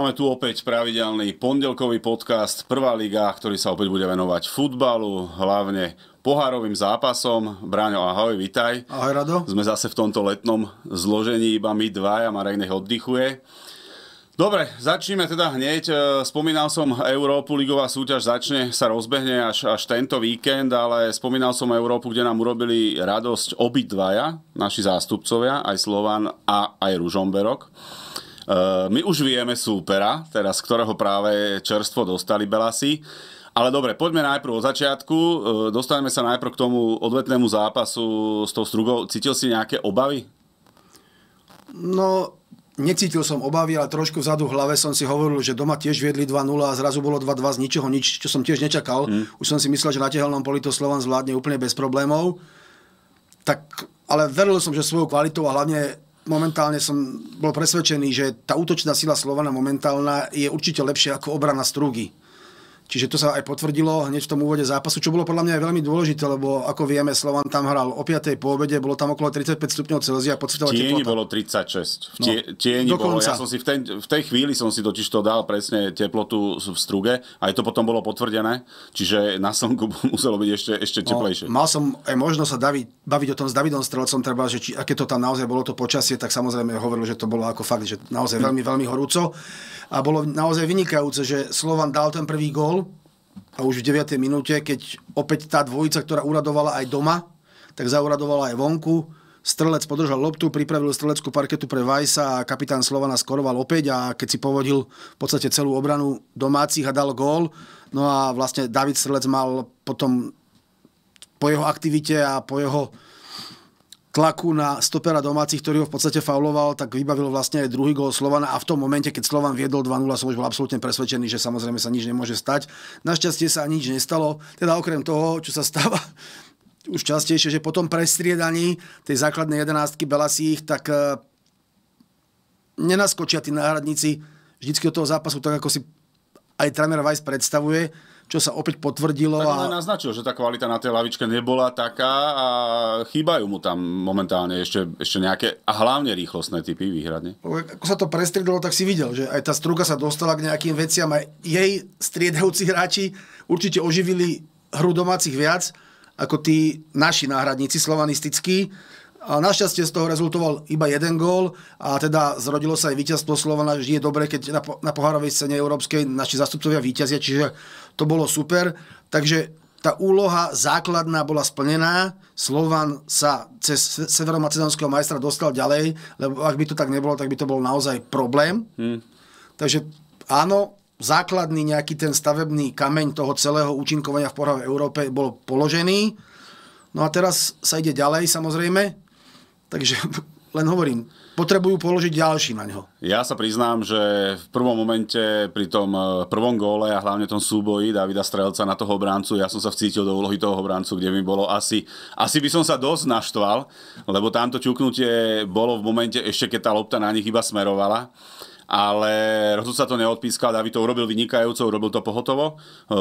Máme tu opäť pravidelný pondelkový podcast Prvá liga, ktorý sa opäť bude venovať futbalu, hlavne pohárovým zápasom. Bráňo, ahoj, vitaj. Ahoj, Rado. Sme zase v tomto letnom zložení iba my a Marek nech oddychuje. Dobre, začneme teda hneď. E, spomínal som Európu, ligová súťaž začne, sa rozbehne až, až tento víkend, ale spomínal som Európu, kde nám urobili radosť obidvaja, naši zástupcovia, aj Slovan a aj Ružomberok. E, my už vieme súpera, teraz ktorého práve čerstvo dostali Belasi. Ale dobre, poďme najprv od začiatku. E, dostaneme sa najprv k tomu odvetnému zápasu s tou strugou. Cítil si nejaké obavy? No, necítil som obavy, ale trošku vzadu v hlave som si hovoril, že doma tiež viedli 2-0 a zrazu bolo 2-2 z ničoho nič, čo som tiež nečakal. Mm. Už som si myslel, že na tehelnom poli to Slovan zvládne úplne bez problémov. Tak, ale veril som, že svojou kvalitou a hlavne momentálne som bol presvedčený, že tá útočná sila Slovana momentálna je určite lepšia ako obrana Strugy. Čiže to sa aj potvrdilo hneď v tom úvode zápasu, čo bolo podľa mňa aj veľmi dôležité, lebo ako vieme, Slovan tam hral o 5. po obede, bolo tam okolo 35 stupňov Celzia, pocitila teplota. bolo 36. V tie, no, tieni bolo. Ja som si v, ten, v tej chvíli som si totiž to dal presne teplotu v struge, aj to potom bolo potvrdené, čiže na slnku muselo byť ešte, ešte no, teplejšie. No, mal som aj možnosť sa David, baviť o tom s Davidom Strelcom, treba, že či, aké to tam naozaj bolo to počasie, tak samozrejme hovoril, že to bolo ako fakt, že naozaj veľmi, veľmi horúco. A bolo naozaj vynikajúce, že Slovan dal ten prvý gól, a už v 9. minúte, keď opäť tá dvojica, ktorá uradovala aj doma, tak zauradovala aj vonku. Strelec podržal loptu, pripravil streleckú parketu pre Vajsa a kapitán Slovana skoroval opäť a keď si povodil v podstate celú obranu domácich a dal gól, no a vlastne David Strelec mal potom po jeho aktivite a po jeho tlaku na stopera domácich, ktorý ho v podstate fauloval, tak vybavil vlastne aj druhý gol Slovana a v tom momente, keď Slovan viedol 2-0, som už bol absolútne presvedčený, že samozrejme sa nič nemôže stať. Našťastie sa nič nestalo, teda okrem toho, čo sa stáva už častejšie, že po tom prestriedaní tej základnej jedenáctky Belasích, tak e, nenaskočia tí náhradníci vždycky od toho zápasu, tak ako si aj tréner Weiss predstavuje čo sa opäť potvrdilo. Tak ale a... naznačil, že tá kvalita na tej lavičke nebola taká a chýbajú mu tam momentálne ešte, ešte nejaké, a hlavne rýchlostné typy výhradne. Ako sa to prestriedilo, tak si videl, že aj tá struka sa dostala k nejakým veciam a jej striedajúci hráči určite oživili hru domácich viac ako tí naši náhradníci slovanistickí. A našťastie z toho rezultoval iba jeden gól a teda zrodilo sa aj víťazstvo Slovana. že je dobré, keď na, po, na pohárovej scéne európskej naši zastupcovia víťazia, čiže to bolo super. Takže tá úloha základná bola splnená, Slovan sa cez severomacedonského majstra dostal ďalej, lebo ak by to tak nebolo, tak by to bol naozaj problém. Hmm. Takže áno, základný nejaký ten stavebný kameň toho celého účinkovania v Porave Európe bol položený. No a teraz sa ide ďalej samozrejme, takže len hovorím, potrebujú položiť ďalší na ňo. Ja sa priznám, že v prvom momente pri tom e, prvom góle a hlavne tom súboji Davida Strelca na toho obráncu, ja som sa vcítil do úlohy toho obráncu, kde mi bolo asi, asi by som sa dosť naštval, lebo tamto ťuknutie bolo v momente ešte, keď tá lopta na nich iba smerovala ale rozhodca to neodpískal, David to urobil vynikajúco, urobil to pohotovo, e,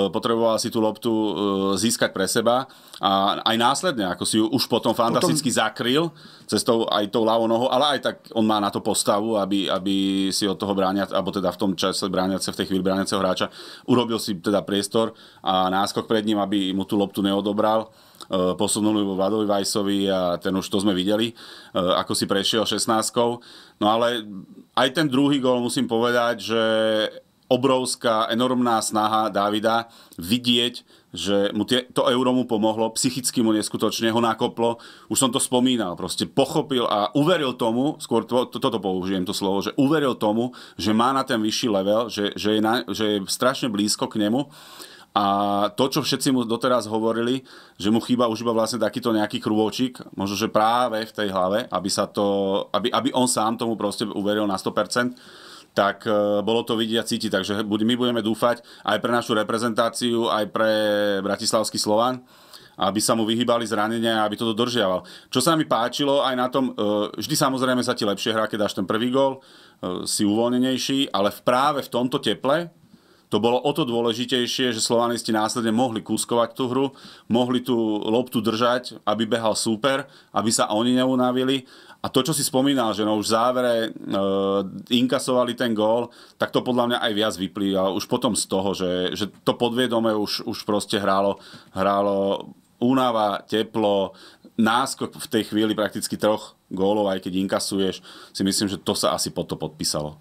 potreboval si tú loptu e, získať pre seba a aj následne, ako si ju už potom fantasticky potom... zakryl cestou aj tou ľavou nohou, ale aj tak on má na to postavu, aby, aby si od toho bránia, alebo teda v tom čase brániace, v tej chvíli brániaceho hráča, urobil si teda priestor a náskok pred ním, aby mu tú loptu neodobral Eh, posunuli Vladovi Vajsovi a ten už to sme videli, eh, ako si prešiel 16 No ale aj ten druhý gol musím povedať, že obrovská, enormná snaha Davida vidieť, že mu tie, to euro mu pomohlo, psychicky mu neskutočne ho nakoplo. Už som to spomínal, proste pochopil a uveril tomu, skôr to, to, toto použijem to slovo, že uveril tomu, že má na ten vyšší level, že, že, je, na, že je strašne blízko k nemu a to, čo všetci mu doteraz hovorili, že mu chýba už iba vlastne takýto nejaký krôčik, možno, že práve v tej hlave, aby, sa to, aby, aby on sám tomu proste uveril na 100%, tak e, bolo to vidieť a cítiť. Takže my budeme dúfať aj pre našu reprezentáciu, aj pre Bratislavský Slovan, aby sa mu vyhýbali zranenia a aby to dodržiaval. Čo sa mi páčilo aj na tom, e, vždy samozrejme sa ti lepšie hrá, keď dáš ten prvý gól, e, si uvoľnenejší, ale práve v tomto teple, to bolo o to dôležitejšie, že Slovanisti následne mohli kúskovať tú hru, mohli tú loptu držať, aby behal súper, aby sa oni neunavili. A to, čo si spomínal, že no už v závere e, inkasovali ten gól, tak to podľa mňa aj viac vyplýva už potom z toho, že, že to podviedome už, už proste hrálo, hrálo únava, teplo, náskok v tej chvíli prakticky troch gólov, aj keď inkasuješ, si myslím, že to sa asi pod to podpísalo.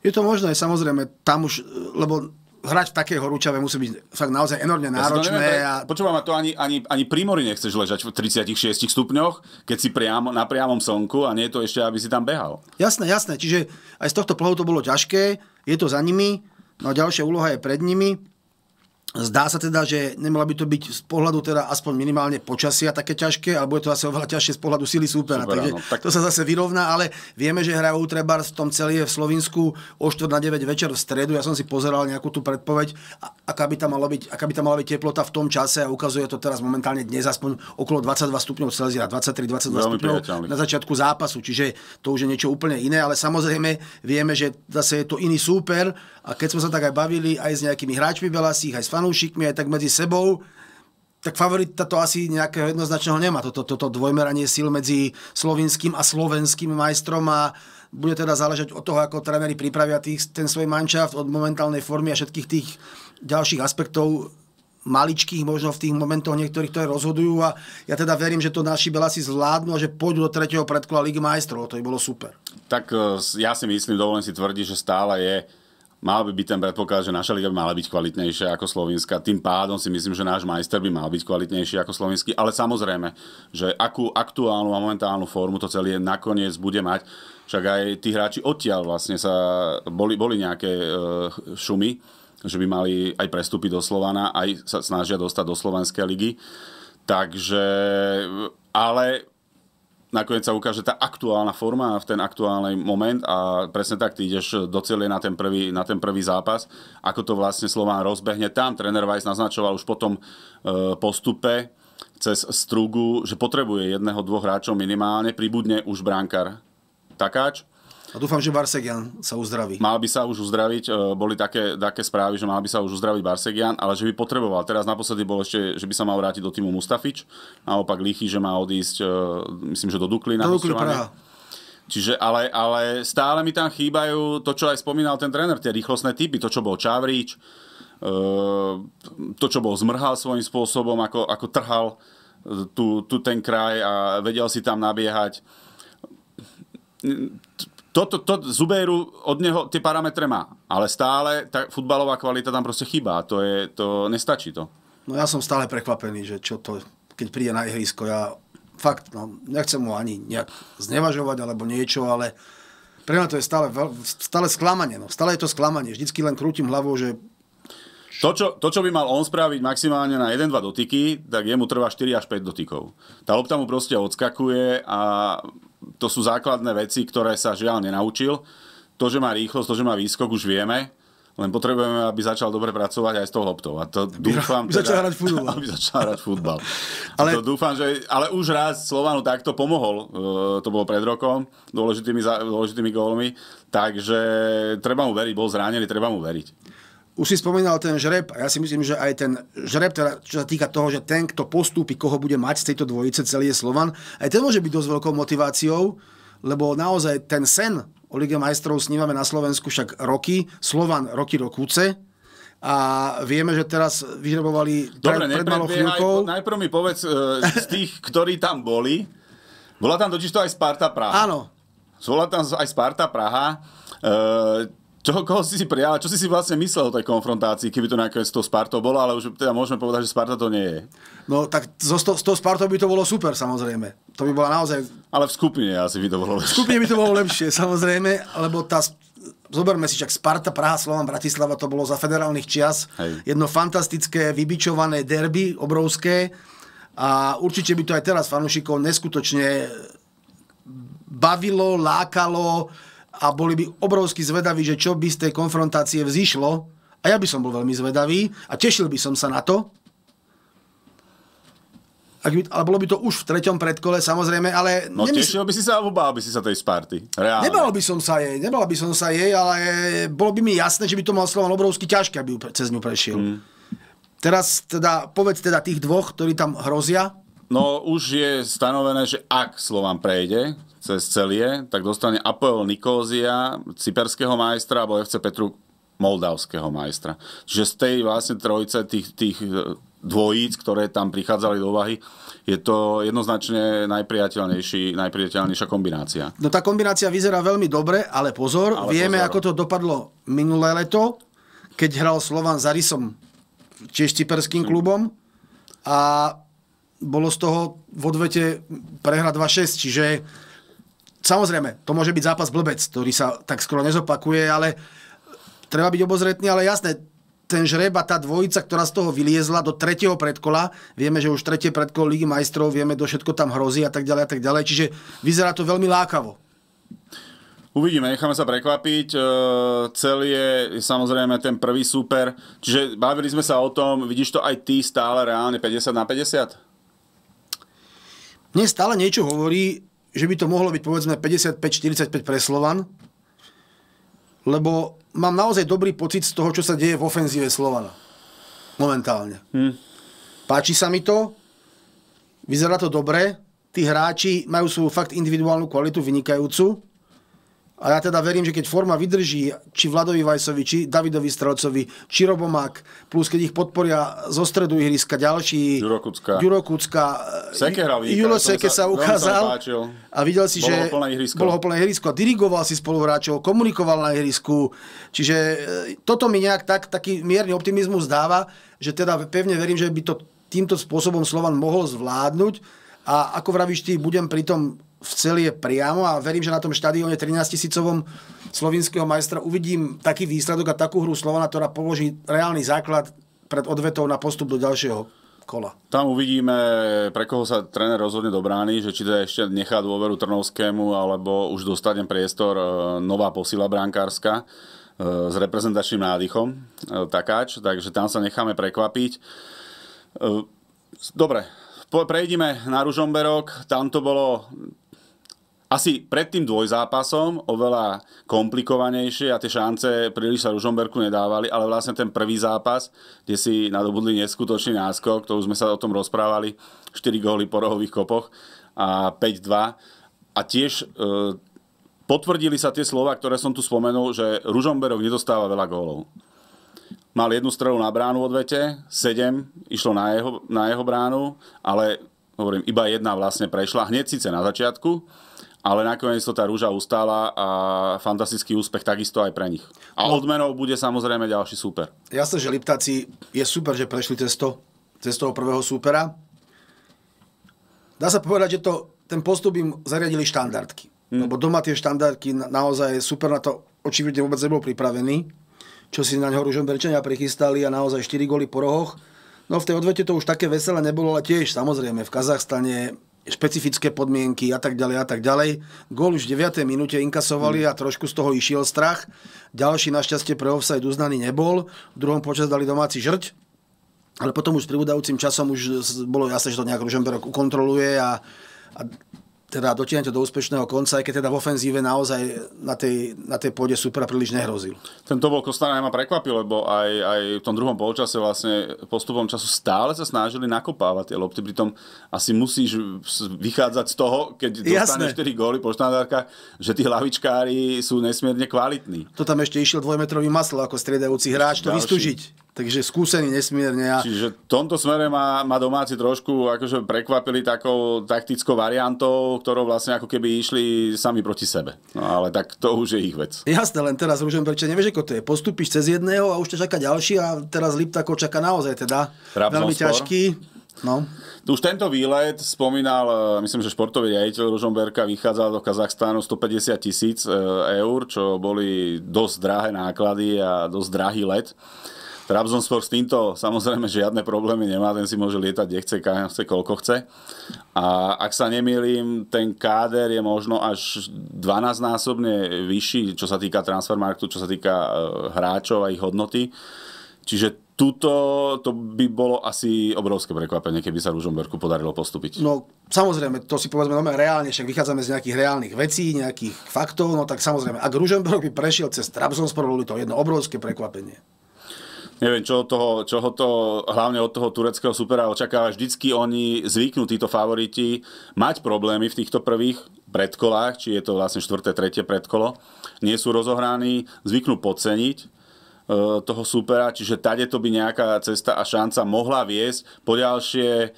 Je to možné, samozrejme, tam už, lebo hrať v takej horúčave musí byť fakt naozaj enormne náročné. Ja a... Počúvam, a to ani, ani, ani pri mori nechceš ležať v 36 stupňoch, keď si priamo, na priamom slnku a nie je to ešte, aby si tam behal. Jasné, jasné. Čiže aj z tohto plohu to bolo ťažké, je to za nimi, no a ďalšia úloha je pred nimi. Zdá sa teda, že nemala by to byť z pohľadu teda aspoň minimálne počasia také ťažké, alebo je to asi oveľa ťažšie z pohľadu sily súpera. Super, Takže no, tak... to sa zase vyrovná, ale vieme, že hrajú treba v tom celé v Slovensku o 4 na 9 večer v stredu. Ja som si pozeral nejakú tú predpoveď, aká by tam mala byť, aká by tam mala byť teplota v tom čase a ukazuje to teraz momentálne dnes aspoň okolo 22 stupňov Celzia, 23-22 stupňov priateľný. na začiatku zápasu. Čiže to už je niečo úplne iné, ale samozrejme vieme, že zase je to iný súper a keď sme sa tak aj bavili aj s nejakými hráčmi Belasích, aj s fanúšikmi, aj tak medzi sebou, tak favorita to asi nejakého jednoznačného nemá. Toto, toto dvojmeranie síl medzi slovinským a slovenským majstrom a bude teda záležať od toho, ako tréneri pripravia tých, ten svoj manšaft od momentálnej formy a všetkých tých ďalších aspektov maličkých možno v tých momentoch niektorých, ktoré rozhodujú a ja teda verím, že to naši Belasi zvládnu a že pôjdu do tretieho predkola Ligy majstrov. To by bolo super. Tak e, ja si myslím, dovolím si tvrdiť, že stále je mal by byť ten predpoklad, že naša liga by mala byť kvalitnejšia ako Slovenska. Tým pádom si myslím, že náš majster by mal byť kvalitnejší ako slovenský, ale samozrejme, že akú aktuálnu a momentálnu formu to celé nakoniec bude mať, však aj tí hráči odtiaľ vlastne sa, boli, boli nejaké e, šumy, že by mali aj prestúpiť do Slovana, aj sa snažia dostať do Slovenskej ligy. Takže, ale nakoniec sa ukáže tá aktuálna forma v ten aktuálny moment a presne tak ty ideš do cieľe na ten prvý, na ten prvý zápas, ako to vlastne Slován rozbehne tam. Tréner Weiss naznačoval už potom tom e, postupe cez Strugu, že potrebuje jedného, dvoch hráčov minimálne, pribudne už brankár Takáč, a dúfam, že Barsegian sa uzdraví. Mal by sa už uzdraviť, e, boli také, také správy, že mal by sa už uzdraviť Barsegian, ale že by potreboval. Teraz naposledy bol ešte, že by sa mal vrátiť do týmu Mustafič, naopak Lichy, že má odísť, e, myslím, že do Dukly na do Dukly Praha. Čiže, ale, ale stále mi tam chýbajú to, čo aj spomínal ten tréner, tie rýchlostné typy, to, čo bol Čavrič, e, to, čo bol Zmrhal svojím spôsobom, ako, ako trhal tu, tu ten kraj a vedel si tam nabiehať toto, to, Zubéru od neho tie parametre má, ale stále tá futbalová kvalita tam proste chýba. To, je, to nestačí to. No ja som stále prekvapený, že čo to, keď príde na ihrisko, ja fakt, no, nechcem mu ani nejak znevažovať alebo niečo, ale pre mňa to je stále, stále sklamanie. No. Stále je to sklamanie. Vždycky len krútim hlavou, že to čo, to, čo by mal on spraviť maximálne na 1-2 dotyky, tak jemu trvá 4 až 5 dotykov. Tá lopta mu proste odskakuje a to sú základné veci, ktoré sa žiaľ nenaučil. To, že má rýchlosť, to, že má výskok, už vieme. Len potrebujeme, aby začal dobre pracovať aj s tou loptou. A to aby dúfam... Aby teda, začal hrať futbal. Aby začal hrať futbal. ale... To dúfam, že... Ale už raz Slovanu takto pomohol. E, to bolo pred rokom. Dôležitými, dôležitými gólmi. Takže treba mu veriť. Bol zranený, treba mu veriť už si spomínal ten žreb a ja si myslím, že aj ten žreb, teda, čo sa týka toho, že ten, kto postúpi, koho bude mať z tejto dvojice, celý je Slovan, aj ten môže byť dosť veľkou motiváciou, lebo naozaj ten sen o Lige majstrov snívame na Slovensku však roky, Slovan roky rokúce, a vieme, že teraz vyhrabovali Dobre, pred, pred malou chvíľkou. Najprv mi povedz e, z tých, ktorí tam boli. Bola tam totiž to aj Sparta Praha. Áno. Bola tam aj Sparta Praha. E, čo, koho si si prijal? Čo si si vlastne myslel o tej konfrontácii, keby to nakoniec s tou Spartou bolo, ale už teda môžeme povedať, že Sparta to nie je. No tak so, s tou Spartou by to bolo super, samozrejme. To by bola naozaj... Ale v skupine asi by to bolo lepšie. V skupine by to bolo lepšie, samozrejme, lebo tá... Zoberme si však Sparta, Praha, Slovan, Bratislava, to bolo za federálnych čias. Hej. Jedno fantastické, vybičované derby, obrovské. A určite by to aj teraz fanúšikov neskutočne bavilo, lákalo, a boli by obrovsky zvedaví, že čo by z tej konfrontácie vzýšlo. A ja by som bol veľmi zvedavý a tešil by som sa na to. Ak by, ale bolo by to už v treťom predkole, samozrejme, ale... No nemysl... tešil by si sa, alebo bál by si sa tej Sparty? Reálne. Nebal by som sa jej, nebal by som sa jej, ale bolo by mi jasné, že by to mal Slovan obrovsky ťažké, aby cez ňu prešiel. Mm. Teraz teda, povedz teda tých dvoch, ktorí tam hrozia, No už je stanovené, že ak Slovan prejde cez celie, tak dostane Apoel Nikózia, cyperského majstra, alebo FC Petru moldavského majstra. Čiže z tej vlastne trojice tých, tých e, dvojíc, ktoré tam prichádzali do úvahy, je to jednoznačne najpriateľnejší, najpriateľnejšia kombinácia. No tá kombinácia vyzerá veľmi dobre, ale pozor, ale vieme, pozor. ako to dopadlo minulé leto, keď hral Slovan za Rysom tiež cyperským hm. klubom a bolo z toho v odvete prehra 2-6, čiže samozrejme, to môže byť zápas blbec, ktorý sa tak skoro nezopakuje, ale treba byť obozretný, ale jasné, ten žreb a tá dvojica, ktorá z toho vyliezla do tretieho predkola, vieme, že už tretie predkolo Ligy majstrov, vieme, do všetko tam hrozí a tak ďalej a tak ďalej, čiže vyzerá to veľmi lákavo. Uvidíme, necháme sa prekvapiť. E, cel je samozrejme ten prvý super. Čiže bavili sme sa o tom, vidíš to aj ty stále reálne 50 na 50? Mne stále niečo hovorí, že by to mohlo byť povedzme 55-45 pre Slovan, lebo mám naozaj dobrý pocit z toho, čo sa deje v ofenzíve Slovana. Momentálne. Hmm. Páči sa mi to, vyzerá to dobre, tí hráči majú svoju fakt individuálnu kvalitu vynikajúcu, a ja teda verím, že keď forma vydrží či Vladovi Vajsovi, či Davidovi Strelcovi, či Robomák, plus keď ich podporia zo stredu ihriska ďalší... Juro Kucka. Juro Sekera Julo Seke sa, sa ukázal. a videl si, bolo že ho plné ihrisko. bolo ho plné ihrisko. A dirigoval si spoluhráčov, komunikoval na ihrisku. Čiže e, toto mi nejak tak, taký mierny optimizmus dáva, že teda pevne verím, že by to týmto spôsobom Slovan mohol zvládnuť. A ako vravíš ty, budem pri tom v celie priamo a verím, že na tom štadióne 13 tisícovom slovinského majstra uvidím taký výsledok a takú hru Slovana, ktorá položí reálny základ pred odvetou na postup do ďalšieho kola. Tam uvidíme, pre koho sa tréner rozhodne do brány, že či teda ešte nechá dôveru Trnovskému, alebo už dostane priestor e, nová posila brankárska e, s reprezentačným nádychom, e, takáč, takže tam sa necháme prekvapiť. Dobre, prejdime na Ružomberok, tam to bolo asi pred tým dvojzápasom oveľa komplikovanejšie a tie šance príliš sa Ružomberku nedávali, ale vlastne ten prvý zápas, kde si nadobudli neskutočný náskok, to už sme sa o tom rozprávali, 4 góly po rohových kopoch a 5-2. A tiež e, potvrdili sa tie slova, ktoré som tu spomenul, že Ružomberok nedostáva veľa gólov. Mal jednu strelu na bránu odvete, 7 išlo na jeho, na jeho bránu, ale hovorím, iba jedna vlastne prešla, hneď síce na začiatku, ale nakoniec to tá rúža ustála a fantastický úspech takisto aj pre nich. A no. odmenou bude samozrejme ďalší súper. Jasné, že Liptáci je super, že prešli cez, to, cez toho prvého súpera. Dá sa povedať, že to, ten postup im zariadili štandardky. Hmm. Lebo doma tie štandardky naozaj super na to očividne vôbec nebol pripravený, čo si na ňo Ružomberčania prichystali a naozaj 4 góly po rohoch. No v tej odvete to už také veselé nebolo, ale tiež samozrejme v Kazachstane špecifické podmienky a tak ďalej a tak ďalej. Gól už v 9. minúte inkasovali hmm. a trošku z toho išiel strach. Ďalší našťastie pre offside uznaný nebol. V druhom počas dali domáci žrť. Ale potom už s pribúdajúcim časom už bolo jasné, že to nejak Ružemberok ukontroluje a, a teda dotiahnuť to do úspešného konca, aj keď teda v ofenzíve naozaj na tej, na tej pôde supera príliš nehrozil. to bol Kostana ma prekvapil, lebo aj, aj v tom druhom polčase vlastne postupom času stále sa snažili nakopávať tie lopty, pritom asi musíš vychádzať z toho, keď dostaneš 4 góly po štandardkách, že tí hlavičkári sú nesmierne kvalitní. To tam ešte išiel dvojmetrový maslo ako striedajúci hráč, to vystúžiť. Takže skúsený nesmierne. Ja... Čiže v tomto smere ma, ma domáci trošku akože prekvapili takou taktickou variantou, ktorou vlastne ako keby išli sami proti sebe. No ale tak to už je ich vec. Jasné, len teraz už prečo nevieš, ako to je. Postupíš cez jedného a už ťa čaká ďalší a teraz Liptakov čaká naozaj teda Rabzon veľmi ťažký. No. Už tento výlet spomínal, e, myslím, že športový riaditeľ Ružomberka vychádzal do Kazachstánu 150 tisíc e, eur, čo boli dosť drahé náklady a dosť drahý let. Trabzonspor s týmto samozrejme žiadne problémy nemá, ten si môže lietať, kde chce, kam chce, koľko chce. A ak sa nemýlim, ten káder je možno až 12-násobne vyšší, čo sa týka transfermarktu, čo sa týka e, hráčov a ich hodnoty. Čiže tuto to by bolo asi obrovské prekvapenie, keby sa Ružomberku podarilo postúpiť. No samozrejme, to si povedzme veľmi reálne, však vychádzame z nejakých reálnych vecí, nejakých faktov, no tak samozrejme, ak Ružomberok by prešiel cez Trabzonspor, bolo by to jedno obrovské prekvapenie neviem, čo, toho, čo od hlavne od toho tureckého supera očakáva. Vždycky oni zvyknú, títo favoriti, mať problémy v týchto prvých predkolách, či je to vlastne štvrté, tretie predkolo. Nie sú rozohraní, zvyknú podceniť e, toho supera, čiže tade to by nejaká cesta a šanca mohla viesť. po ďalšie, e,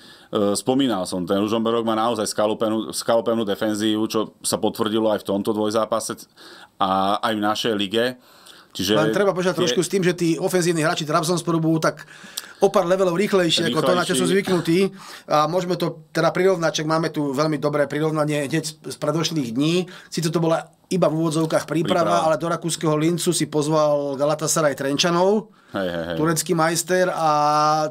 spomínal som, ten Ružomberok má naozaj skalopenú, skalopenú defenzívu, čo sa potvrdilo aj v tomto dvojzápase a aj v našej lige Čiže Len treba počať tie... trošku s tým, že tí ofenzívni hráči Trabzonsporu budú tak o pár levelov rýchlejšie, rýchlejšie, ako to, na čo sú zvyknutí. A môžeme to teda prirovnať, čak máme tu veľmi dobré prirovnanie hneď z predošlých dní. Sice to bola iba v úvodzovkách príprava, príprava. ale do rakúskeho Lincu si pozval Galatasaray Trenčanov, hej, hej, hej. turecký majster a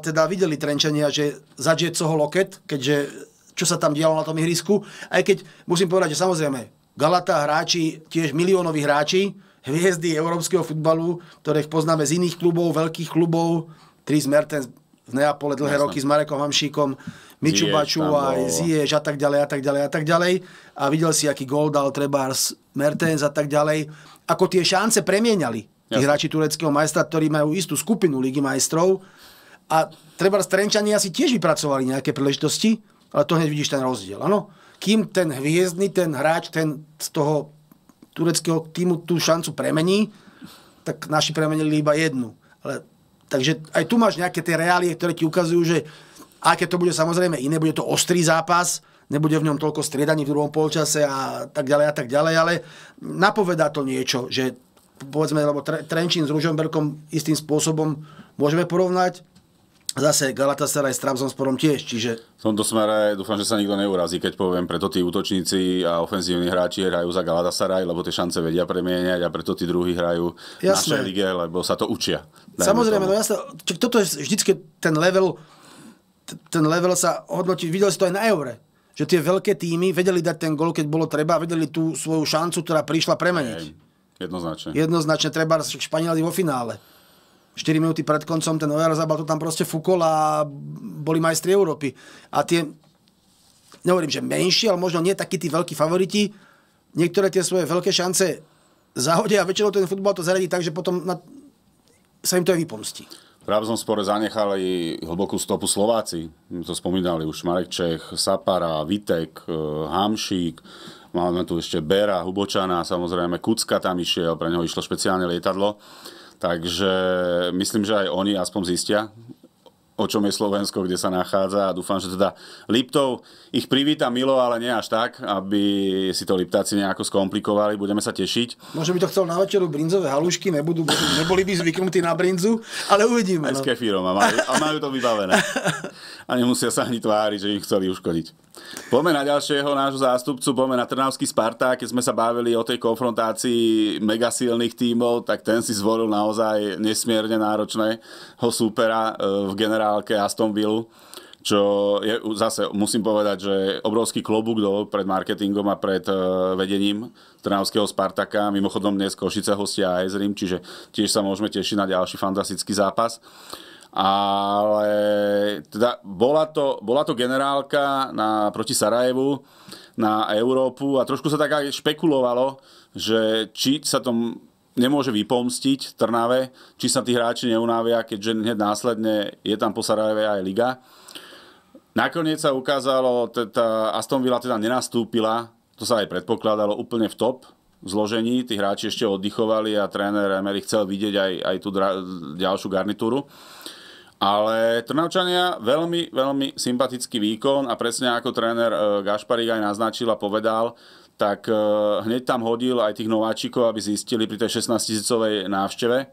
teda videli Trenčania, že zadžie coho loket, keďže čo sa tam dialo na tom ihrisku. Aj keď musím povedať, že samozrejme Galata hráči, tiež miliónoví hráči, hviezdy európskeho futbalu, ktorých poznáme z iných klubov, veľkých klubov. Tris Mertens v Neapole dlhé Jasne. roky s Marekom Hamšíkom, Baču a no. Ziež a tak ďalej a tak ďalej a tak ďalej. A videl si, aký gol dal Trebárs Mertens a tak ďalej. Ako tie šance premieniali tí hráči tureckého majstra, ktorí majú istú skupinu Ligy majstrov. A Trebárs Trenčani asi tiež vypracovali nejaké príležitosti, ale to hneď vidíš ten rozdiel. Ano? Kým ten hviezdny, ten hráč, ten z toho tureckého týmu tú šancu premení, tak naši premenili iba jednu. Ale, takže aj tu máš nejaké tie reálie, ktoré ti ukazujú, že aké to bude samozrejme iné, bude to ostrý zápas, nebude v ňom toľko striedaní v druhom polčase a tak ďalej a tak ďalej, ale napovedá to niečo, že povedzme, lebo Trenčín s Ružomberkom istým spôsobom môžeme porovnať, zase Galatasaray s Trabzonsporom tiež, čiže... V tomto smere dúfam, že sa nikto neurazí, keď poviem, preto tí útočníci a ofenzívni hráči hrajú za Galatasaray, lebo tie šance vedia premieňať a preto tí druhí hrajú v našej lige, lebo sa to učia. Samozrejme, tomu. no jasne, čiže toto je vždycky ten level, ten level sa hodnotí, videl si to aj na Eure, že tie veľké týmy vedeli dať ten gol, keď bolo treba, vedeli tú svoju šancu, ktorá prišla premeniť. Jednoznačne. Jednoznačne treba, Španieli vo finále 4 minúty pred koncom ten Ojar Zabal to tam proste fúkol a boli majstri Európy. A tie, nehovorím, že menší, ale možno nie takí tí veľkí favoriti, niektoré tie svoje veľké šance zahodia a väčšinou ten futbal to zaradí tak, že potom na... sa im to aj vypomstí. V spore zanechali hlbokú stopu Slováci, My to spomínali už Marek Čech, Sapara, Vitek, eh, Hamšík, máme tu ešte Bera, Hubočana, samozrejme Kucka tam išiel, pre neho išlo špeciálne lietadlo. Takže myslím, že aj oni aspoň zistia, o čom je Slovensko, kde sa nachádza a dúfam, že teda Liptov ich privíta milo, ale nie až tak, aby si to Liptáci nejako skomplikovali, budeme sa tešiť. Možno by to chcel na večeru brinzové halušky, nebudú, neboli by zvyknutí na brinzu, ale uvidíme. Aj no. s kefírom a majú, a majú to vybavené. A nemusia sa ani tváriť, že im chceli uškodiť. Poďme na ďalšieho nášho zástupcu, poďme na Trnavský Sparta, keď sme sa bavili o tej konfrontácii megasilných tímov, tak ten si zvolil naozaj nesmierne náročného súpera e, v generálke Aston Villa čo je, zase musím povedať, že obrovský klobúk dole pred marketingom a pred e, vedením Trnavského Spartaka. Mimochodom dnes Košice hostia aj z Rím, čiže tiež sa môžeme tešiť na ďalší fantastický zápas. Ale teda bola to, bola to generálka na, proti Sarajevu na Európu a trošku sa tak aj špekulovalo, že či sa tom nemôže vypomstiť Trnave, či sa tí hráči neunávia, keďže hneď následne je tam po Sarajeve aj liga. Nakoniec sa ukázalo, teda Aston Villa teda nenastúpila, to sa aj predpokladalo, úplne v top zložení, tí hráči ešte oddychovali a tréner Emery chcel vidieť aj, aj tú dra- ďalšiu garnitúru. Ale Trnavčania veľmi, veľmi sympatický výkon a presne ako tréner e, Gašparík aj naznačil a povedal, tak e, hneď tam hodil aj tých nováčikov, aby zistili pri tej 16 tisícovej návšteve,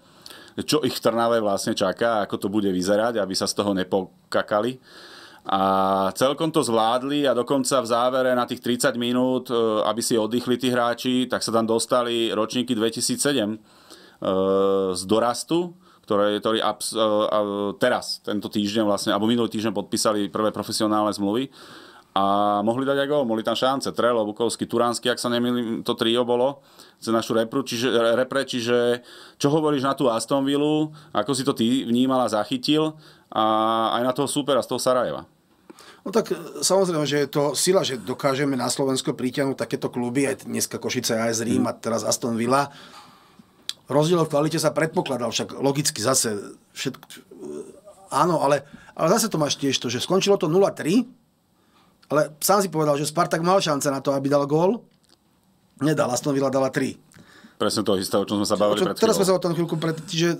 čo ich v Trnave vlastne čaká, ako to bude vyzerať, aby sa z toho nepokakali. A celkom to zvládli a dokonca v závere na tých 30 minút, e, aby si oddychli tí hráči, tak sa tam dostali ročníky 2007 z dorastu ktoré, ktorý abs, uh, uh, teraz, tento týždeň vlastne, alebo minulý týždeň podpísali prvé profesionálne zmluvy a mohli dať aj gol, mohli tam šance. Trelo, Bukovský, Turánsky, ak sa nemýlim, to trio bolo cez našu repru, čiže, repre, čiže čo hovoríš na tú Aston Villa, ako si to ty vnímal a zachytil a aj na toho supera z toho Sarajeva. No tak e, samozrejme, že je to sila, že dokážeme na Slovensko pritiahnuť takéto kluby, aj dneska Košice, aj z Rím a mm. teraz Aston Villa. Rozdiel v kvalite sa predpokladal, však logicky zase všetko... Eh, áno, ale, ale zase to máš tiež to, že skončilo to 0-3, ale sám si povedal, že Spartak mal šance na to, aby dal gól. Nedal, Aston Villa dala 3. Presne to isté, o čom sme sa bavili čo, pred Teraz sme sa o tom chvíľku, pred, čiže,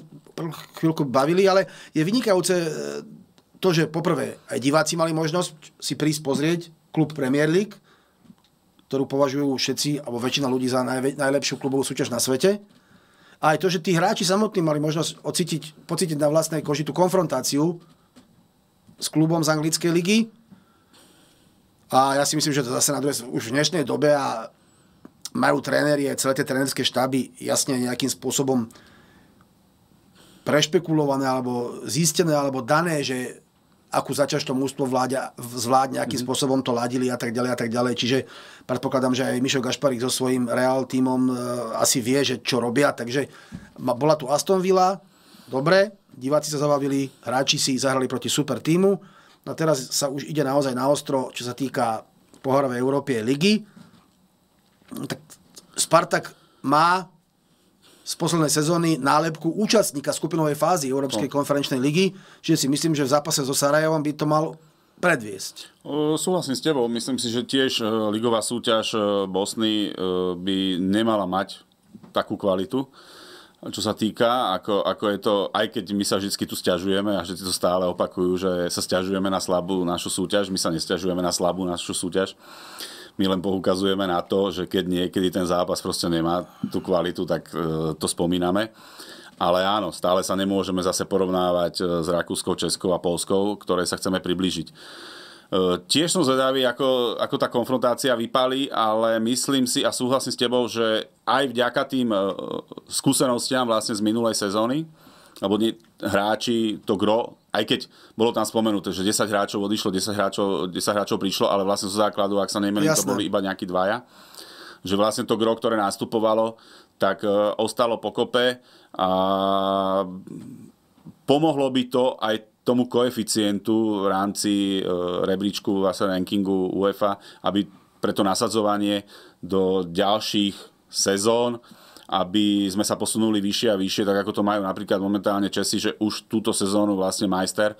chvíľku bavili, ale je vynikajúce eh, to, že poprvé aj diváci mali možnosť si prísť pozrieť klub Premier League, ktorú považujú všetci, alebo väčšina ľudí za najlepšiu klubovú súťaž na svete a aj to, že tí hráči samotní mali možnosť ocitiť, pocítiť na vlastnej koži tú konfrontáciu s klubom z anglickej ligy. A ja si myslím, že to zase na druhej, už v dnešnej dobe a majú tréneri a celé tie trénerské štáby jasne nejakým spôsobom prešpekulované alebo zistené alebo dané, že akú zaťaž to mústvo vláďa, zvládne, akým mm-hmm. spôsobom to ladili a tak ďalej a tak ďalej. Čiže predpokladám, že aj Mišo Gašparík so svojím Real tímom e, asi vie, že čo robia. Takže bola tu Aston Villa, dobre, diváci sa zabavili, hráči si zahrali proti super týmu. A no teraz sa už ide naozaj na ostro, čo sa týka poharovej Európie ligy. No tak Spartak má z poslednej sezóny nálepku účastníka skupinovej fázy Európskej no. konferenčnej ligy, že si myslím, že v zápase so Sarajevom by to mal predviesť. Súhlasím s tebou. Myslím si, že tiež e, ligová súťaž e, Bosny e, by nemala mať takú kvalitu čo sa týka, ako, ako je to, aj keď my sa vždy tu stiažujeme a vždy to stále opakujú, že sa stiažujeme na slabú našu súťaž, my sa nestiažujeme na slabú našu súťaž my len poukazujeme na to, že keď niekedy ten zápas proste nemá tú kvalitu, tak e, to spomíname. Ale áno, stále sa nemôžeme zase porovnávať e, s Rakúskou, Českou a Polskou, ktoré sa chceme priblížiť. E, tiež som zvedavý, ako, ako tá konfrontácia vypali, ale myslím si a súhlasím s tebou, že aj vďaka tým skúsenostiam vlastne z minulej sezóny, alebo nie, hráči, to gro, aj keď bolo tam spomenuté, že 10 hráčov odišlo, 10 hráčov, 10 hráčov prišlo, ale vlastne zo základu, ak sa nemením, to boli iba nejakí dvaja, že vlastne to gro, ktoré nastupovalo, tak uh, ostalo pokope a pomohlo by to aj tomu koeficientu v rámci uh, rebríčku vlastne rankingu UEFA, aby pre to nasadzovanie do ďalších sezón aby sme sa posunuli vyššie a vyššie, tak ako to majú napríklad momentálne Česi, že už túto sezónu vlastne majster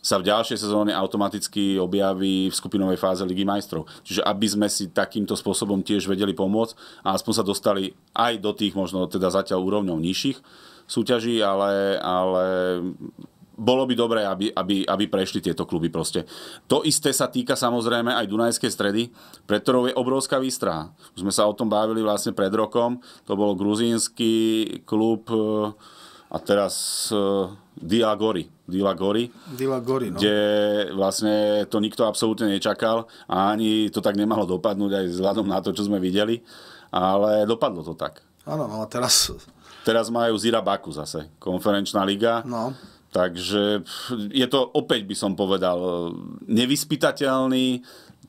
sa v ďalšej sezóne automaticky objaví v skupinovej fáze Ligy majstrov. Čiže aby sme si takýmto spôsobom tiež vedeli pomôcť a aspoň sa dostali aj do tých možno teda zatiaľ úrovňov nižších súťaží, ale, ale bolo by dobré, aby, aby, aby prešli tieto kluby proste. To isté sa týka samozrejme aj Dunajskej stredy, pre ktorou je obrovská výstraha. Už sme sa o tom bavili vlastne pred rokom. To bol gruzínsky klub eh, a teraz eh, Gori, Dila Gori no. kde vlastne to nikto absolútne nečakal a ani to tak nemalo dopadnúť aj vzhľadom na to, čo sme videli, ale dopadlo to tak. Áno, no a teraz... Teraz majú Zira Baku zase, konferenčná liga. No Takže je to opäť by som povedal e, nevyspytateľný,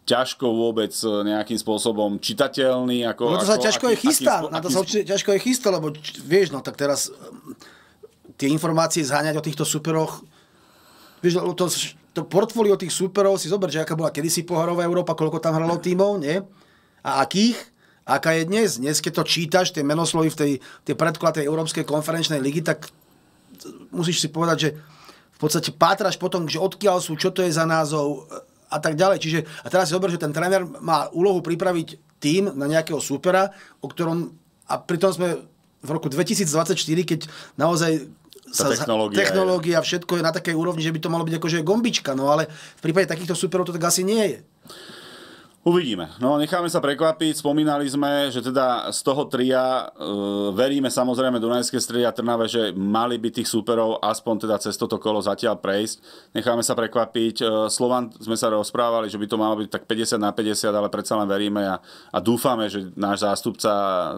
ťažko vôbec e, nejakým spôsobom čitateľný. Ako, no to sa ako, ťažko aký, je chystá, aký, na to sa určite ťažko je chystá, lebo vieš, no tak teraz mm, tie informácie zháňať o týchto superoch, vieš, to, to portfólio tých superov si zober, že aká bola kedysi pohárová Európa, koľko tam hralo tímov, nie? A akých? Aká je dnes? Dnes, keď to čítaš, tie menoslovy v tej, tej predklad tej Európskej konferenčnej ligy, tak musíš si povedať, že v podstate pátraš potom, že odkiaľ sú, čo to je za názov e, a tak ďalej. Čiže, a teraz si zober, že ten tréner má úlohu pripraviť tým na nejakého supera o ktorom, a pritom sme v roku 2024, keď naozaj sa technológia, technológia všetko je na takej úrovni, že by to malo byť akože gombička, no ale v prípade takýchto superov to tak asi nie je. Uvidíme. No, necháme sa prekvapiť. Spomínali sme, že teda z toho tria e, veríme samozrejme Dunajské stredy a Trnave, že mali by tých súperov aspoň teda cez toto kolo zatiaľ prejsť. Necháme sa prekvapiť. E, Slovan sme sa rozprávali, že by to malo byť tak 50 na 50, ale predsa len veríme a, a dúfame, že náš zástupca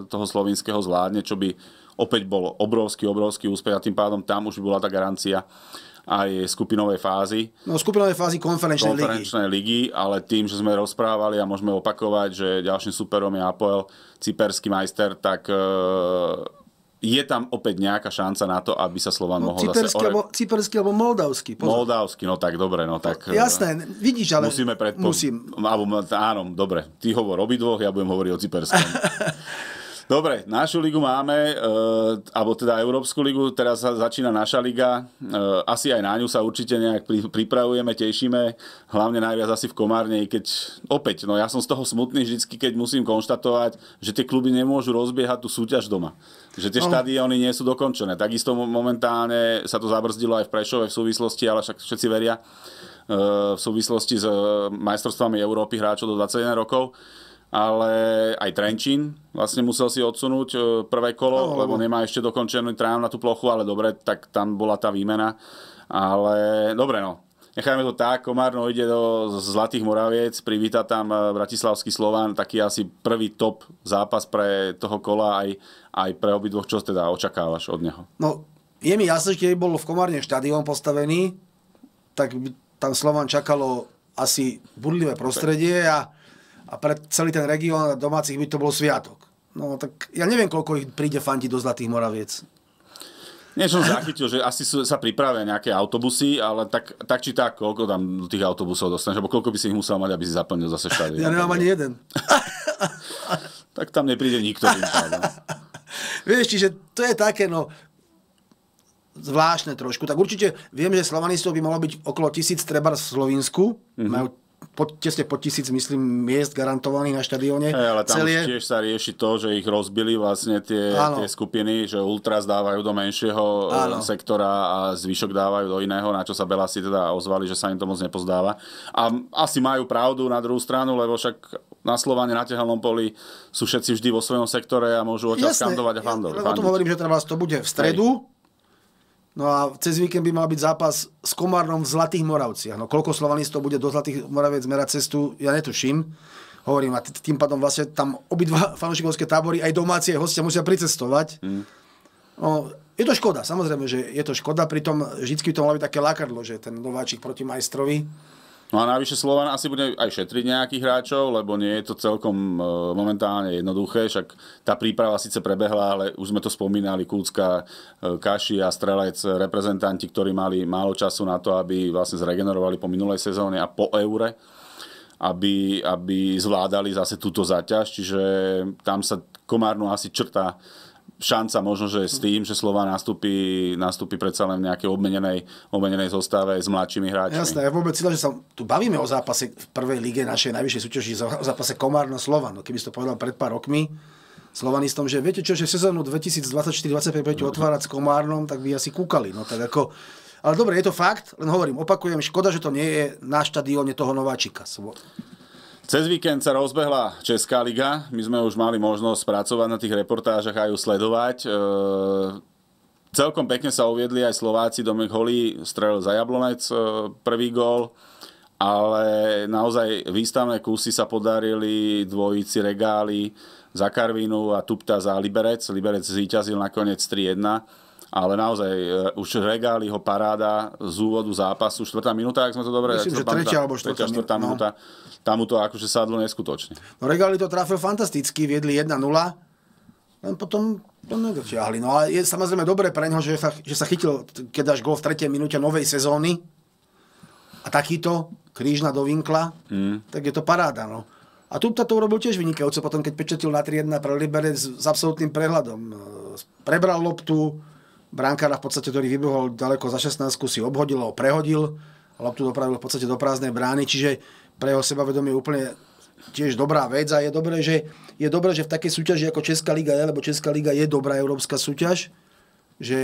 toho slovinského zvládne, čo by opäť bol obrovský, obrovský úspech a tým pádom tam už by bola tá garancia aj skupinovej fázy. No skupinovej fázy konferenčnej, konferenčnej ligy. ligy. ale tým, že sme rozprávali a môžeme opakovať, že ďalším superom je Apoel, cyperský majster, tak e, je tam opäť nejaká šanca na to, aby sa Slovan no, mohol cyperský, zase... Ore... Alebo, cyperský alebo moldavský. Pozor. Moldavský, no tak dobre, no tak... E, Jasné, vidíš, ale... Musíme predpo... Musím. Alebo, áno, dobre, ty hovor obidvoch, ja budem hovoriť o cyperskom. Dobre, našu ligu máme, e, alebo teda Európsku ligu, teraz sa začína naša liga. E, asi aj na ňu sa určite nejak pripravujeme, tešíme, hlavne najviac asi v Komárne, keď opäť, no ja som z toho smutný vždycky, keď musím konštatovať, že tie kluby nemôžu rozbiehať tú súťaž doma. Že tie no. štadióny nie sú dokončené. Takisto momentálne sa to zabrzdilo aj v Prešove v súvislosti, ale však všetci veria, eh, v súvislosti s majstrovstvami Európy hráčov do 21 rokov ale aj Trenčín vlastne musel si odsunúť e, prvé kolo, oh, lebo nemá ešte dokončený trám na tú plochu, ale dobre, tak tam bola tá výmena. Ale dobre, no. Nechajme to tak, Komárno ide do Zlatých Moraviec, privíta tam e, Bratislavský Slován, taký asi prvý top zápas pre toho kola aj, aj pre obidvoch, čo teda očakávaš od neho? No, je mi jasné, že keď bol v Komárne štadión postavený, tak tam Slován čakalo asi budlivé prostredie a a pre celý ten región a domácich by to bol sviatok. No tak ja neviem, koľko ich príde fanti do Zlatých Moraviec. Niečo som zachytil, že asi sú, sa pripravia nejaké autobusy, ale tak, tak či tak, koľko tam tých autobusov dostaneš, alebo koľko by si ich musel mať, aby si zaplnil zase štady. Ja nemám ani jeden. tak tam nepríde nikto. Vieš, čiže to je také, no, zvláštne trošku. Tak určite viem, že slovanistov by malo byť okolo tisíc treba v Slovensku. Mm-hmm. Majú pod, tesne pod tisíc, myslím, miest garantovaných na štadióne. Hey, ale tam celé... tiež sa rieši to, že ich rozbili vlastne tie, tie skupiny, že Ultras dávajú do menšieho eh, Áno. sektora a zvyšok dávajú do iného, na čo sa Belasi teda ozvali, že sa im to moc nepozdáva. A asi majú pravdu na druhú stranu, lebo však na Slovane na tehelnom poli sú všetci vždy vo svojom sektore a môžu odtiaľ skandovať a fandovať. Ja, ja, ja, hovorím, že teda ja, to bude v stredu, ja No a cez víkend by mal byť zápas s Komárnom v Zlatých Moravciach. No koľko slovanistov bude do Zlatých Moraviec merať cestu, ja netuším. Hovorím, a tým pádom vlastne tam obidva fanúšikovské tábory, aj domácie hostia musia pricestovať. Mm. No, je to škoda, samozrejme, že je to škoda, pritom vždycky to malo byť také lákadlo, že ten nováčik proti majstrovi. No a navyše Slovan asi bude aj šetriť nejakých hráčov, lebo nie je to celkom e, momentálne jednoduché, však tá príprava síce prebehla, ale už sme to spomínali, Kúcka, e, Kaši a Strelec, reprezentanti, ktorí mali málo času na to, aby vlastne zregenerovali po minulej sezóne a po eure aby, aby zvládali zase túto zaťaž, čiže tam sa Komárnu asi črta šanca možno, že s tým, že slova nastúpi, nastúpi predsa len v nejakej obmenenej, obmenenej zostave s mladšími hráčmi. Jasné, ja vôbec cíla, že sa tu bavíme o zápase v prvej lige našej najvyššej súťaži, o zápase Komárno slova. No, keby si to povedal pred pár rokmi, Slovanistom, že viete čo, že sezónu 2024-2025 budete otvárať s Komárnom, tak by asi kúkali. No tak ako... Ale dobre, je to fakt, len hovorím, opakujem, škoda, že to nie je na štadióne toho nováčika. Cez víkend sa rozbehla Česká liga. My sme už mali možnosť pracovať na tých reportážach a ju sledovať. E, celkom pekne sa uviedli aj Slováci. Domek Holý strelil za Jablonec e, prvý gól, ale naozaj výstavné kusy sa podarili dvojici regály za Karvinu a Tupta za Liberec. Liberec zvíťazil nakoniec 3-1 ale naozaj e, už ho paráda z úvodu zápasu, štvrtá minúta, ak sme to dobre... Myslím, že tretia alebo štvrtá, tretia, štvrtá no. minúta. No. Tam mu to akože sadlo neskutočne. No Regáli to trafil fantasticky, viedli 1-0, len potom to nedotiahli. No a je samozrejme dobre pre neho, že sa, že sa chytil, keď až gol v tretej minúte novej sezóny a takýto krížna do vinkla, mm. tak je to paráda. No. A tu to urobil tiež vynikajúce, potom, keď pečetil na 3-1 pre Liberec s absolútnym prehľadom. E, prebral loptu, brankára v podstate, ktorý vybehol ďaleko za 16, si obhodil, ho prehodil, loptu dopravil v podstate do prázdnej brány, čiže pre jeho sebavedomie úplne tiež dobrá vec a je dobré, že, je dobré, že v takej súťaži ako Česká liga je, lebo Česká liga je dobrá európska súťaž, že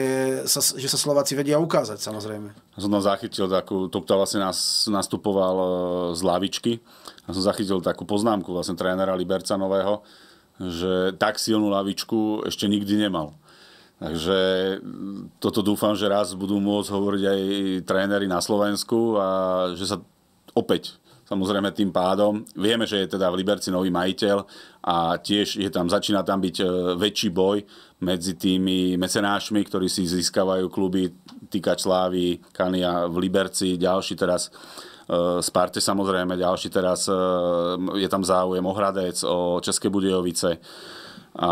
sa, že sa Slováci vedia ukázať, samozrejme. Ja som tam zachytil takú, to vlastne nás, nastupoval e, z lavičky, ja som zachytil takú poznámku vlastne trénera Libercanového, že tak silnú lavičku ešte nikdy nemal. Takže mm, toto dúfam, že raz budú môcť hovoriť aj tréneri na Slovensku a že sa opäť samozrejme tým pádom. Vieme, že je teda v Liberci nový majiteľ a tiež je tam, začína tam byť e, väčší boj medzi tými mecenášmi, ktorí si získavajú kluby Týkač Slávy, Kania v Liberci, ďalší teraz e, Sparte samozrejme, ďalší teraz e, je tam záujem o Hradec, o České budejovice a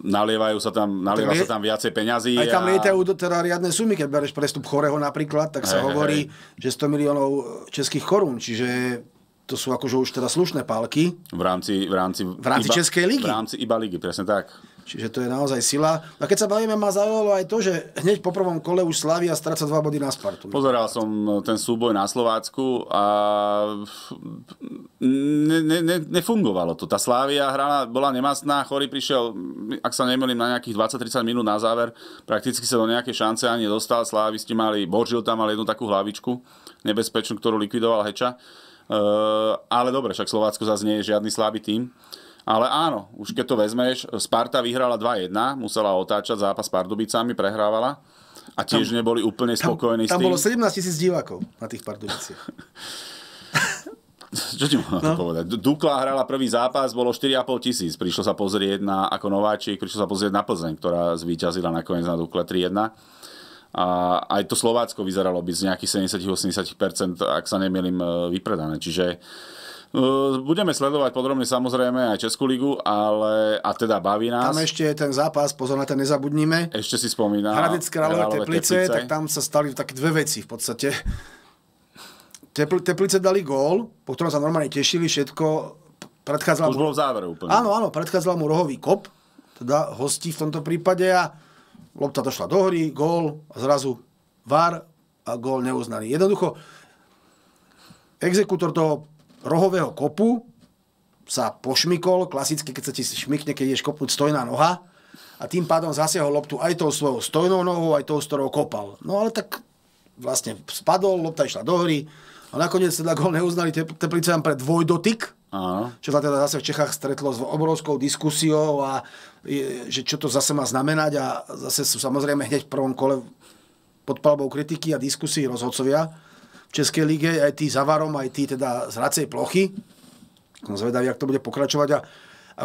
nalievajú sa tam, nalieva sa tam viacej peňazí. Aj tam a... lietajú teda riadne sumy, keď bereš prestup chorého napríklad, tak sa hey, hovorí, hey. že 100 miliónov českých korún, čiže to sú akože už teda slušné pálky. V rámci, v rámci, v rámci iba, Českej ligy. V rámci iba ligy, presne tak. Čiže to je naozaj sila. A keď sa bavíme, ma zaujalo aj to, že hneď po prvom kole už Slavia stráca dva body na Spartu. Pozeral som ten súboj na Slovácku a ne, ne, ne, nefungovalo to. Tá Slávia hrala, bola nemastná, chorý prišiel, ak sa nemýlim, na nejakých 20-30 minút na záver, prakticky sa do nejaké šance ani dostal, ste mali, Božil tam mal jednu takú hlavičku, nebezpečnú, ktorú likvidoval Heča. E, ale dobre, však Slovácko zase nie je žiadny slabý tým. Ale áno, už keď to vezmeš, Sparta vyhrala 2-1, musela otáčať zápas s Pardubicami, prehrávala a tiež tam, neboli úplne spokojní tam, tam s tým. Tam bolo 17 tisíc divákov na tých Pardubiciach. čo ti mám no. povedať? Dukla hrala prvý zápas, bolo 4,5 tisíc. Prišlo sa pozrieť na, ako nováčik, prišlo sa pozrieť na Plzeň, ktorá zvíťazila nakoniec na Dukle 3-1. A aj to Slovácko vyzeralo byť z nejakých 70-80%, ak sa nemielim, e, vypredané. Čiže e, Budeme sledovať podrobne samozrejme aj Českú ligu, ale a teda baví nás. Tam ešte je ten zápas, pozor na ten nezabudnime. Ešte si spomína. Hradec kráľové Teplice, Teplice, tak tam sa stali také dve veci v podstate. Tepl- Teplice dali gól, po ktorom sa normálne tešili všetko. Predchádzala už mu... bolo v závere úplne. Áno, áno, predchádzala mu rohový kop, teda hosti v tomto prípade a lopta došla do hry, gól a zrazu VAR a gól neuznaný. Jednoducho, exekutor toho rohového kopu sa pošmikol, klasicky, keď sa ti šmikne, keď ješ kopnúť stojná noha, a tým pádom zasiahol loptu aj tou svojou stojnou nohou, aj tou, s ktorou kopal. No ale tak vlastne spadol, lopta išla do hry, a nakoniec teda gol neuznali Teplician pre dvojdotyk, Aha. čo sa teda zase v Čechách stretlo s obrovskou diskusiou a je, že čo to zase má znamenať a zase sú samozrejme hneď v prvom kole pod palbou kritiky a diskusí rozhodcovia v Českej lige, aj tí za varom, aj tí teda z hracej plochy. Som zvedavý, ak to bude pokračovať a, a,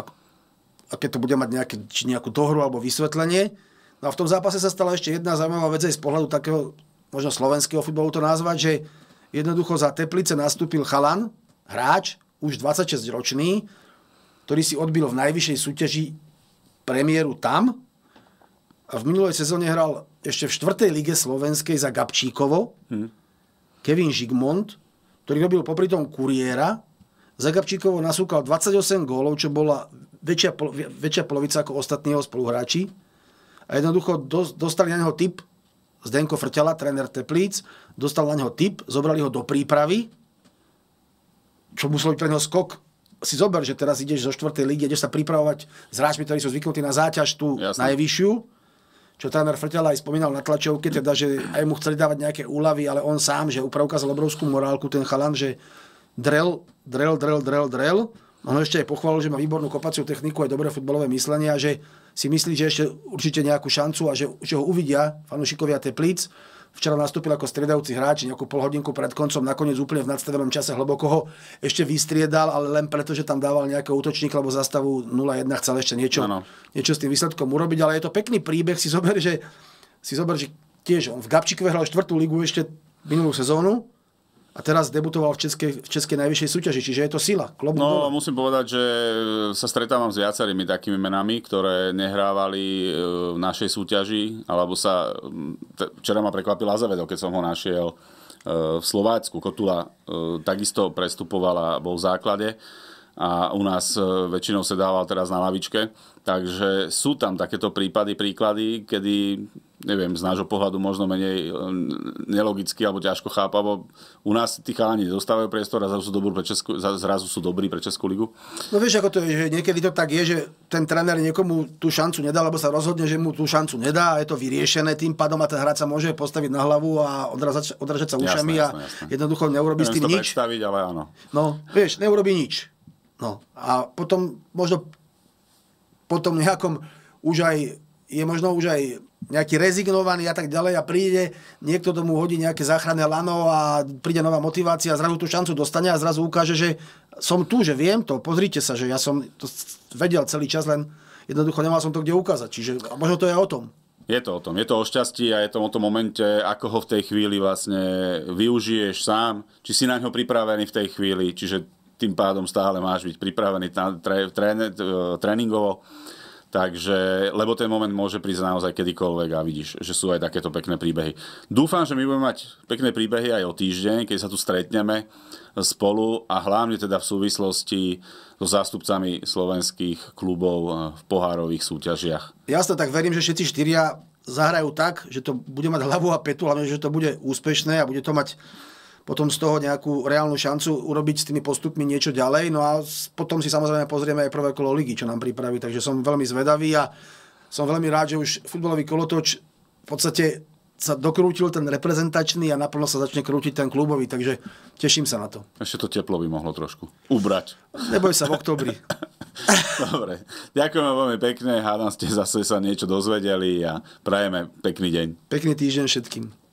a keď to bude mať nejaké, či nejakú dohru alebo vysvetlenie. No a v tom zápase sa stala ešte jedna zaujímavá vec aj z pohľadu takého možno slovenského futbolu to nazvať, že Jednoducho za Teplice nastúpil chalan, hráč, už 26-ročný, ktorý si odbil v najvyššej súťaži premiéru tam. A v minulej sezóne hral ešte v 4. lige slovenskej za Gabčíkovo. Hmm. Kevin Žigmond, ktorý robil popri tom kuriéra. Za Gabčíkovo nasúkal 28 gólov, čo bola väčšia, väčšia polovica ako ostatní jeho spoluhráči. A jednoducho dostali na neho typ. Zdenko Frťala, tréner Teplíc, dostal na neho tip, zobrali ho do prípravy, čo muselo byť pre neho skok. Si zober, že teraz ideš zo čtvrtej ligy, ideš sa pripravovať s hráčmi, ktorí sú zvyknutí na záťaž tú Jasne. najvyššiu, čo tréner Frťala aj spomínal na tlačovke, teda, že aj mu chceli dávať nejaké úlavy, ale on sám, že upreukázal obrovskú morálku, ten chalan, že drel, drel, drel, drel, drel. On ešte aj pochválil, že má výbornú kopaciu techniku, aj dobré futbalové myslenie a že si myslí, že ešte určite nejakú šancu a že, že ho uvidia fanúšikovia Teplíc. Včera nastúpil ako striedajúci hráč, nejakú polhodinku pred koncom, nakoniec úplne v nadstavenom čase hlboko ho ešte vystriedal, ale len preto, že tam dával nejakého útočníka, lebo zastavu 0-1 chcel ešte niečo, ano. niečo s tým výsledkom urobiť. Ale je to pekný príbeh, si zober, že, si zober, že tiež on v Gabčíkove hral štvrtú ligu ešte minulú sezónu, a teraz debutoval v českej, v českej najvyššej súťaži, čiže je to sila. Klobúk no, dole. musím povedať, že sa stretávam s viacerými takými menami, ktoré nehrávali e, v našej súťaži, alebo sa... Včera ma prekvapil Azavedov, keď som ho našiel e, v Slovácku. Kotula e, takisto prestupovala, bol v základe a u nás väčšinou sa dával teraz na lavičke. Takže sú tam takéto prípady, príklady, kedy neviem, z nášho pohľadu možno menej eh, nelogicky alebo ťažko chápavo. U nás tí chalani dostávajú priestor a zrazu sú, dobrú pre Česku, zrazu sú dobrí pre Českú ligu. No vieš, ako to je, že niekedy to tak je, že ten tréner niekomu tú šancu nedá, lebo sa rozhodne, že mu tú šancu nedá a je to vyriešené tým pádom a ten hráč sa môže postaviť na hlavu a odražať, odražať sa ušami jasné, jasné, jasné. a jednoducho neurobi s tým nič. predstaviť, ale áno. No, vieš, neurobi nič. No a potom možno potom nejakom už aj je možno už aj nejaký rezignovaný a tak ďalej a príde, niekto tomu hodí nejaké záchranné lano a príde nová motivácia a zrazu tú šancu dostane a zrazu ukáže, že som tu, že viem to, pozrite sa, že ja som to vedel celý čas, len jednoducho nemal som to kde ukázať. Čiže a možno to je o tom. Je to o tom, je to o šťastí a je to o tom momente, ako ho v tej chvíli vlastne využiješ sám, či si na ňo pripravený v tej chvíli, čiže tým pádom stále máš byť pripravený e, tréningovo. Tre, tre, tre, Takže, lebo ten moment môže prísť naozaj kedykoľvek a vidíš, že sú aj takéto pekné príbehy. Dúfam, že my budeme mať pekné príbehy aj o týždeň, keď sa tu stretneme spolu a hlavne teda v súvislosti so zástupcami slovenských klubov eh, v pohárových súťažiach. Ja sa tak verím, že všetci štyria zahrajú tak, že to bude mať hlavu a petu, hlavne, že to bude úspešné a bude to mať potom z toho nejakú reálnu šancu urobiť s tými postupmi niečo ďalej. No a potom si samozrejme pozrieme aj prvé kolo ligy, čo nám pripraví. Takže som veľmi zvedavý a som veľmi rád, že už futbalový kolotoč v podstate sa dokrútil ten reprezentačný a naplno sa začne krútiť ten klubový, takže teším sa na to. Ešte to teplo by mohlo trošku ubrať. Neboj sa, v oktobri. Dobre, ďakujem veľmi pekne, hádam ste zase sa niečo dozvedeli a prajeme pekný deň. Pekný týždeň všetkým.